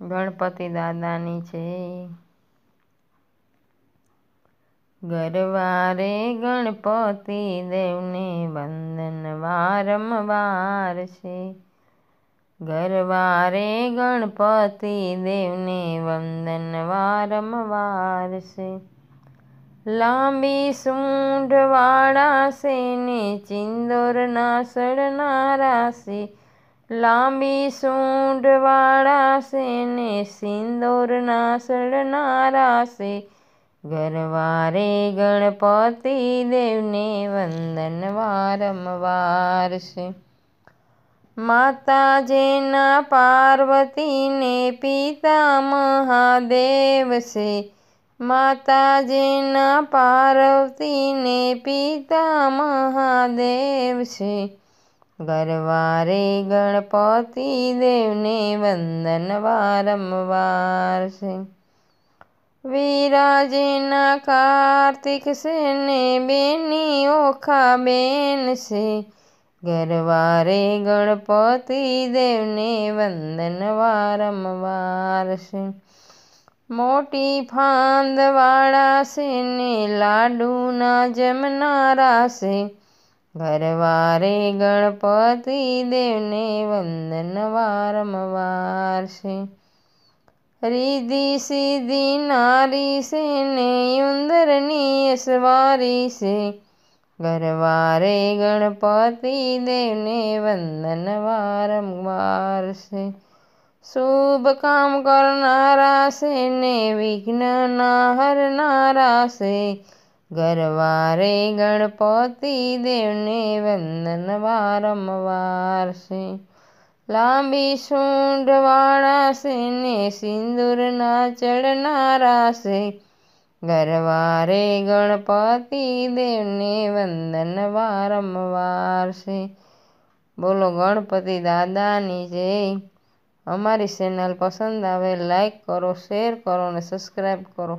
ગણપતિ દાદાની છે ગરવારે ગણપતિ દેવને વંદન વારંવાર છે ગરવારે ગણપતિ દેવને વંદન વારંવાર છે લાંબી સૂંઢવાળા છે ને ચિંદોરના સડનારા છે લાંબી સૂંઢવાળા છે ને સિંદૂરના સડનારા છે ગરવારે ગણપતિ દેવને વંદન વારંવાર છે માતાજીના પાર્વતીને પિતા મહાદેવ છે માતાજીના પાર્વતીને પિતા મહાદેવ છે ગરવારે ગણપતિ દેવને વંદન વારંવાર છે વિરાજેના કાર્તિક સેને બેની ઓખા બેન છે ગરવારે ગણપતિ દેવને વંદન વારંવાર છે મોટી ફાંદવાળા સેને લાડુના જમનારા છે ઘરવારે ગણપતિ દેવને વંદન વારંવાર છે રીધિ સીધિ નારી છે ને ઉંદરની અસવારી છે ઘરવારે ગણપતિ દેવને વંદન વારંવાર છે શુભ કામ કરનારા છે ને વિઘ્ન ના હરનારા છે ગરવારે ગણપતિ દેવને વંદન વારંવાર છે લાંબી સૂંઢવાળા છે ને સિંદૂરના ચડનારા છે ગરવારે ગણપતિ દેવને વંદન વારંવાર છે બોલો ગણપતિ દાદાની જય અમારી ચેનલ પસંદ આવે લાઈક કરો શેર કરો અને સબસ્ક્રાઈબ કરો